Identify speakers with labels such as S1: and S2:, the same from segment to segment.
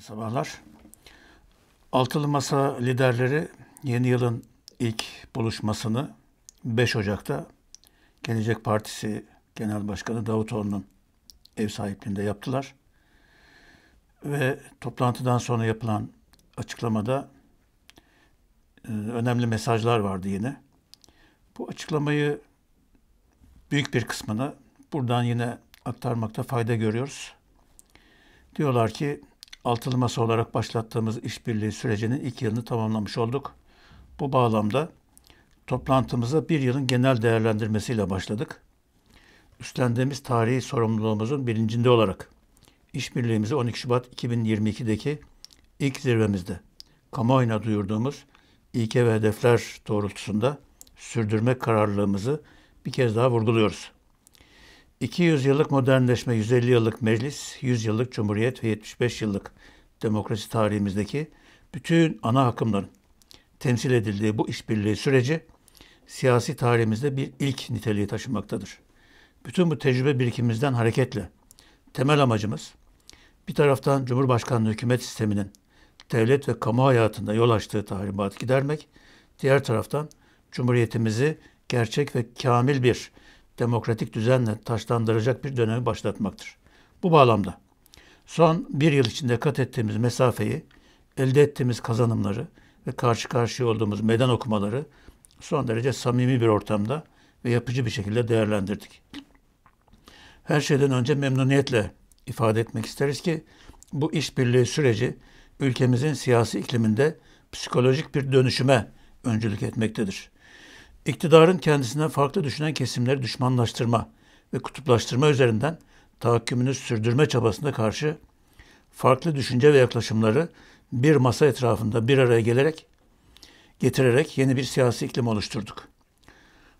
S1: Sabahlar. Altılı Masa liderleri yeni yılın ilk buluşmasını 5 Ocak'ta Gelecek Partisi Genel Başkanı Davutoğlu'nun ev sahipliğinde yaptılar. Ve toplantıdan sonra yapılan açıklamada e, önemli mesajlar vardı yine. Bu açıklamayı büyük bir kısmını buradan yine aktarmakta fayda görüyoruz. Diyorlar ki altılı masa olarak başlattığımız işbirliği sürecinin ilk yılını tamamlamış olduk. Bu bağlamda toplantımıza bir yılın genel değerlendirmesiyle başladık. Üstlendiğimiz tarihi sorumluluğumuzun bilincinde olarak işbirliğimizi 12 Şubat 2022'deki ilk zirvemizde kamuoyuna duyurduğumuz ilke ve hedefler doğrultusunda sürdürme kararlılığımızı bir kez daha vurguluyoruz. 200 yıllık modernleşme, 150 yıllık meclis, 100 yıllık cumhuriyet ve 75 yıllık demokrasi tarihimizdeki bütün ana akımların temsil edildiği bu işbirliği süreci siyasi tarihimizde bir ilk niteliği taşımaktadır. Bütün bu tecrübe birikimimizden hareketle temel amacımız bir taraftan Cumhurbaşkanlığı hükümet sisteminin devlet ve kamu hayatında yol açtığı tahribatı gidermek, diğer taraftan Cumhuriyetimizi gerçek ve kamil bir demokratik düzenle taşlandıracak bir dönemi başlatmaktır. Bu bağlamda son bir yıl içinde kat ettiğimiz mesafeyi, elde ettiğimiz kazanımları ve karşı karşıya olduğumuz meydan okumaları son derece samimi bir ortamda ve yapıcı bir şekilde değerlendirdik. Her şeyden önce memnuniyetle ifade etmek isteriz ki bu işbirliği süreci ülkemizin siyasi ikliminde psikolojik bir dönüşüme öncülük etmektedir. İktidarın kendisinden farklı düşünen kesimleri düşmanlaştırma ve kutuplaştırma üzerinden tahakkümünü sürdürme çabasına karşı farklı düşünce ve yaklaşımları bir masa etrafında bir araya gelerek getirerek yeni bir siyasi iklim oluşturduk.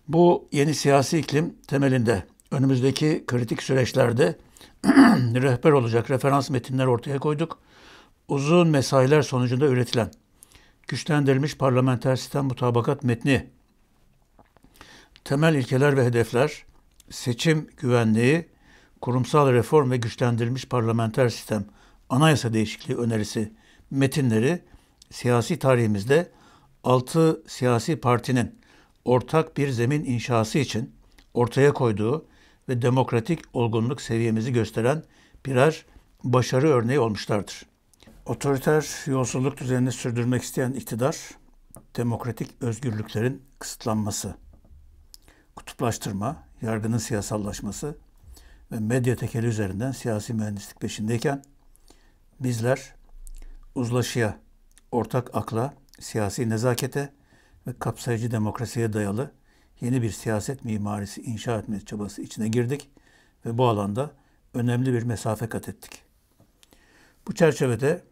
S1: Bu yeni siyasi iklim temelinde önümüzdeki kritik süreçlerde rehber olacak referans metinler ortaya koyduk. Uzun mesailer sonucunda üretilen güçlendirilmiş parlamenter sistem mutabakat metni temel ilkeler ve hedefler, seçim güvenliği, kurumsal reform ve güçlendirilmiş parlamenter sistem, anayasa değişikliği önerisi metinleri siyasi tarihimizde 6 siyasi partinin ortak bir zemin inşası için ortaya koyduğu ve demokratik olgunluk seviyemizi gösteren birer başarı örneği olmuşlardır. Otoriter yolsuzluk düzenini sürdürmek isteyen iktidar, demokratik özgürlüklerin kısıtlanması kutuplaştırma, yargının siyasallaşması ve medya tekeli üzerinden siyasi mühendislik peşindeyken bizler uzlaşıya, ortak akla, siyasi nezakete ve kapsayıcı demokrasiye dayalı yeni bir siyaset mimarisi inşa etme çabası içine girdik ve bu alanda önemli bir mesafe kat ettik. Bu çerçevede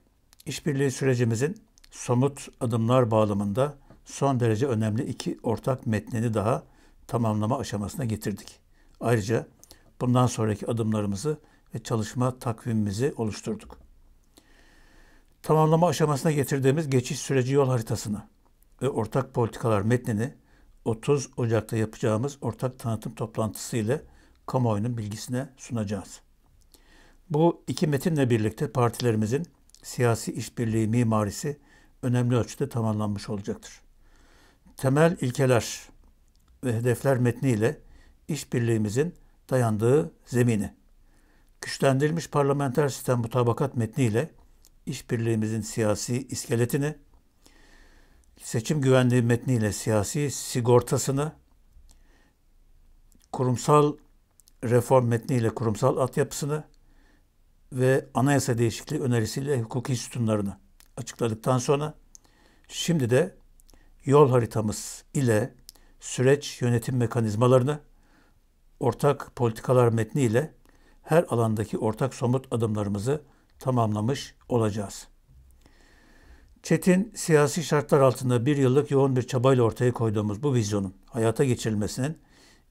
S1: işbirliği sürecimizin somut adımlar bağlamında son derece önemli iki ortak metnini daha tamamlama aşamasına getirdik. Ayrıca bundan sonraki adımlarımızı ve çalışma takvimimizi oluşturduk. Tamamlama aşamasına getirdiğimiz geçiş süreci yol haritasını ve ortak politikalar metnini 30 Ocak'ta yapacağımız ortak tanıtım toplantısı ile kamuoyunun bilgisine sunacağız. Bu iki metinle birlikte partilerimizin siyasi işbirliği mimarisi önemli ölçüde tamamlanmış olacaktır. Temel ilkeler ve hedefler metniyle işbirliğimizin dayandığı zemini. Güçlendirilmiş parlamenter sistem mutabakat metniyle işbirliğimizin siyasi iskeletini, seçim güvenliği metniyle siyasi sigortasını, kurumsal reform metniyle kurumsal altyapısını ve anayasa değişikliği önerisiyle hukuki sütunlarını açıkladıktan sonra şimdi de yol haritamız ile süreç yönetim mekanizmalarını ortak politikalar metniyle her alandaki ortak somut adımlarımızı tamamlamış olacağız. Çetin siyasi şartlar altında bir yıllık yoğun bir çabayla ortaya koyduğumuz bu vizyonun hayata geçirilmesinin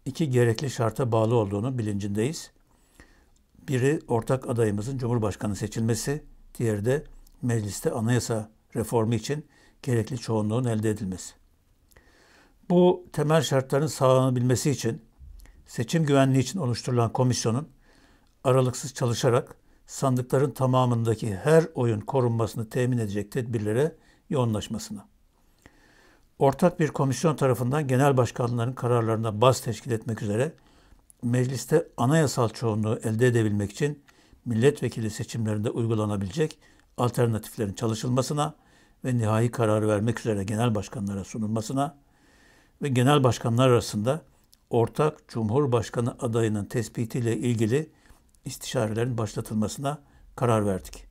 S1: iki gerekli şarta bağlı olduğunu bilincindeyiz. Biri ortak adayımızın Cumhurbaşkanı seçilmesi, diğeri de mecliste anayasa reformu için gerekli çoğunluğun elde edilmesi. Bu temel şartların sağlanabilmesi için seçim güvenliği için oluşturulan komisyonun aralıksız çalışarak sandıkların tamamındaki her oyun korunmasını temin edecek tedbirlere yoğunlaşmasına. Ortak bir komisyon tarafından genel başkanların kararlarına baz teşkil etmek üzere mecliste anayasal çoğunluğu elde edebilmek için milletvekili seçimlerinde uygulanabilecek alternatiflerin çalışılmasına ve nihai karar vermek üzere genel başkanlara sunulmasına, ve genel başkanlar arasında ortak cumhurbaşkanı adayının tespitiyle ilgili istişarelerin başlatılmasına karar verdik.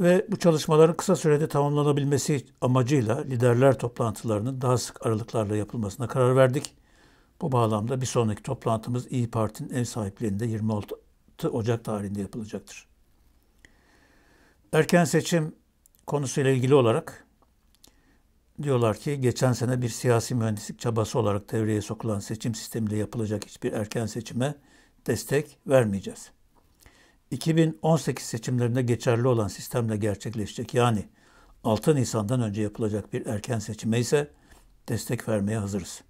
S1: Ve bu çalışmaların kısa sürede tamamlanabilmesi amacıyla liderler toplantılarının daha sık aralıklarla yapılmasına karar verdik. Bu bağlamda bir sonraki toplantımız İyi Parti'nin ev sahipliğinde 26 Ocak tarihinde yapılacaktır. Erken seçim konusuyla ilgili olarak diyorlar ki geçen sene bir siyasi mühendislik çabası olarak devreye sokulan seçim sistemiyle yapılacak hiçbir erken seçime destek vermeyeceğiz. 2018 seçimlerinde geçerli olan sistemle gerçekleşecek yani 6 Nisan'dan önce yapılacak bir erken seçime ise destek vermeye hazırız.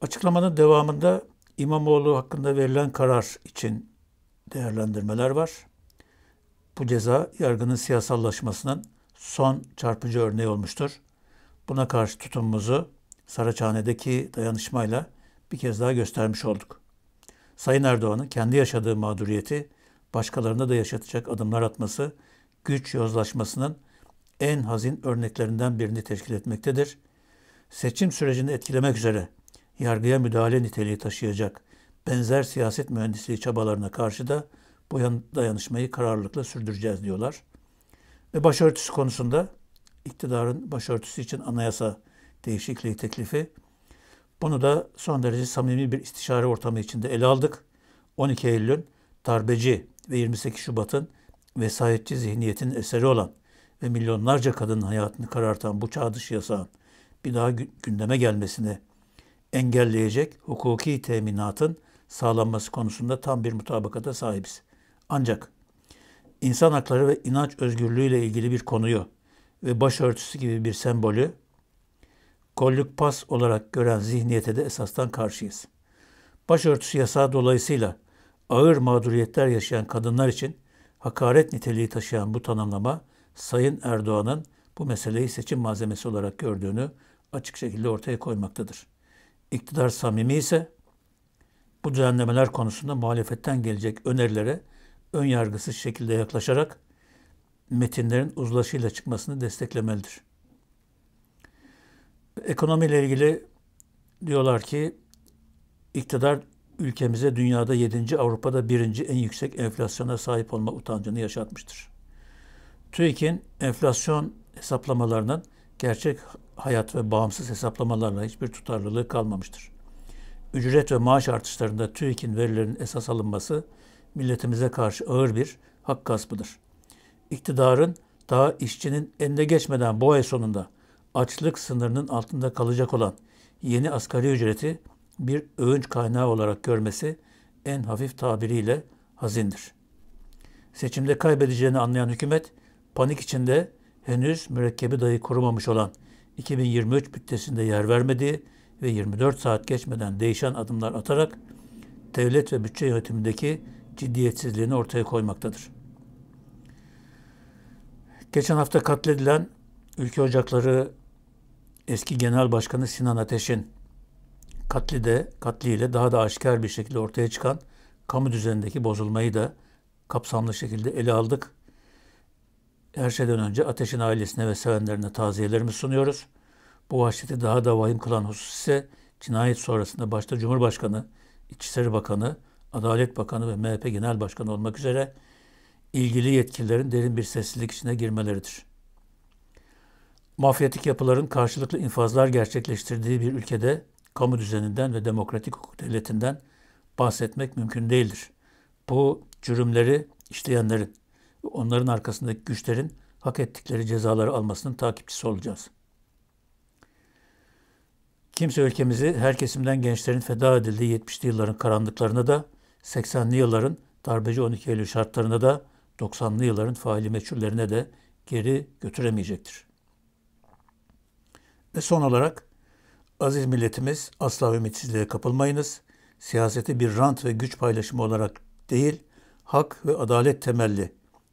S1: Açıklamanın devamında İmamoğlu hakkında verilen karar için değerlendirmeler var. Bu ceza yargının siyasallaşmasının son çarpıcı örneği olmuştur. Buna karşı tutumumuzu Saraçhane'deki dayanışmayla bir kez daha göstermiş olduk. Sayın Erdoğan'ın kendi yaşadığı mağduriyeti başkalarına da yaşatacak adımlar atması, güç yozlaşmasının en hazin örneklerinden birini teşkil etmektedir. Seçim sürecini etkilemek üzere yargıya müdahale niteliği taşıyacak benzer siyaset mühendisliği çabalarına karşı da bu dayanışmayı kararlılıkla sürdüreceğiz diyorlar. Ve başörtüsü konusunda iktidarın başörtüsü için anayasa değişikliği teklifi. Bunu da son derece samimi bir istişare ortamı içinde ele aldık. 12 Eylül'ün darbeci ve 28 Şubat'ın vesayetçi zihniyetin eseri olan ve milyonlarca kadının hayatını karartan bu çağ dışı yasağın bir daha gündeme gelmesini engelleyecek hukuki teminatın sağlanması konusunda tam bir mutabakata sahibiz. Ancak insan hakları ve inanç özgürlüğü ile ilgili bir konuyu ve başörtüsü gibi bir sembolü kolluk pas olarak gören zihniyete de esastan karşıyız. Başörtüsü yasağı dolayısıyla ağır mağduriyetler yaşayan kadınlar için hakaret niteliği taşıyan bu tanımlama Sayın Erdoğan'ın bu meseleyi seçim malzemesi olarak gördüğünü açık şekilde ortaya koymaktadır. İktidar samimi ise bu düzenlemeler konusunda muhalefetten gelecek önerilere ön yargısız şekilde yaklaşarak metinlerin uzlaşıyla çıkmasını desteklemelidir. Ekonomiyle ilgili diyorlar ki iktidar ülkemize dünyada 7. Avrupa'da 1. en yüksek enflasyona sahip olma utancını yaşatmıştır. TÜİK'in enflasyon hesaplamalarının gerçek hayat ve bağımsız hesaplamalarla hiçbir tutarlılığı kalmamıştır. Ücret ve maaş artışlarında TÜİK'in verilerinin esas alınması milletimize karşı ağır bir hak gaspıdır. İktidarın daha işçinin eline geçmeden bu ay sonunda açlık sınırının altında kalacak olan yeni asgari ücreti bir övünç kaynağı olarak görmesi en hafif tabiriyle hazindir. Seçimde kaybedeceğini anlayan hükümet panik içinde henüz mürekkebi dayı kurumamış olan 2023 bütçesinde yer vermediği ve 24 saat geçmeden değişen adımlar atarak devlet ve bütçe yönetimindeki ciddiyetsizliğini ortaya koymaktadır. Geçen hafta katledilen Ülke Ocakları eski Genel Başkanı Sinan Ateş'in katli de katliyle daha da aşikar bir şekilde ortaya çıkan kamu düzenindeki bozulmayı da kapsamlı şekilde ele aldık. Her şeyden önce Ateş'in ailesine ve sevenlerine taziyelerimi sunuyoruz. Bu vahşeti daha da vahim kılan husus ise cinayet sonrasında başta Cumhurbaşkanı, İçişleri Bakanı, Adalet Bakanı ve MHP Genel Başkanı olmak üzere ilgili yetkililerin derin bir sessizlik içine girmeleridir. Mafyatik yapıların karşılıklı infazlar gerçekleştirdiği bir ülkede kamu düzeninden ve demokratik hukuk devletinden bahsetmek mümkün değildir. Bu cürümleri işleyenlerin ve onların arkasındaki güçlerin hak ettikleri cezaları almasının takipçisi olacağız. Kimse ülkemizi her kesimden gençlerin feda edildiği 70'li yılların karanlıklarına da 80'li yılların darbeci 12 Eylül şartlarına da 90'lı yılların faili meçhullerine de geri götüremeyecektir. Ve son olarak aziz milletimiz asla ümitsizliğe kapılmayınız. Siyaseti bir rant ve güç paylaşımı olarak değil, hak ve adalet temelli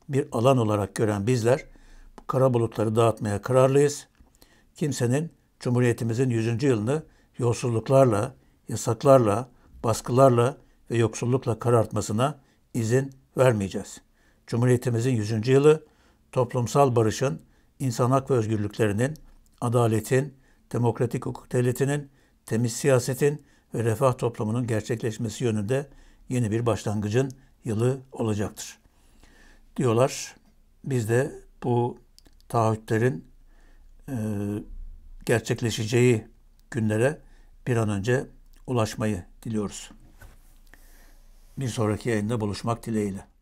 S1: bir alan olarak gören bizler bu kara bulutları dağıtmaya kararlıyız. Kimsenin Cumhuriyetimizin 100. yılını yolsuzluklarla, yasaklarla, baskılarla ve yoksullukla karartmasına izin vermeyeceğiz. Cumhuriyetimizin 100. yılı toplumsal barışın, insan hak ve özgürlüklerinin, adaletin, demokratik hukuk devletinin, temiz siyasetin ve refah toplumunun gerçekleşmesi yönünde yeni bir başlangıcın yılı olacaktır. Diyorlar biz de bu taahhütlerin e, gerçekleşeceği günlere bir an önce ulaşmayı diliyoruz. Bir sonraki yayında buluşmak dileğiyle.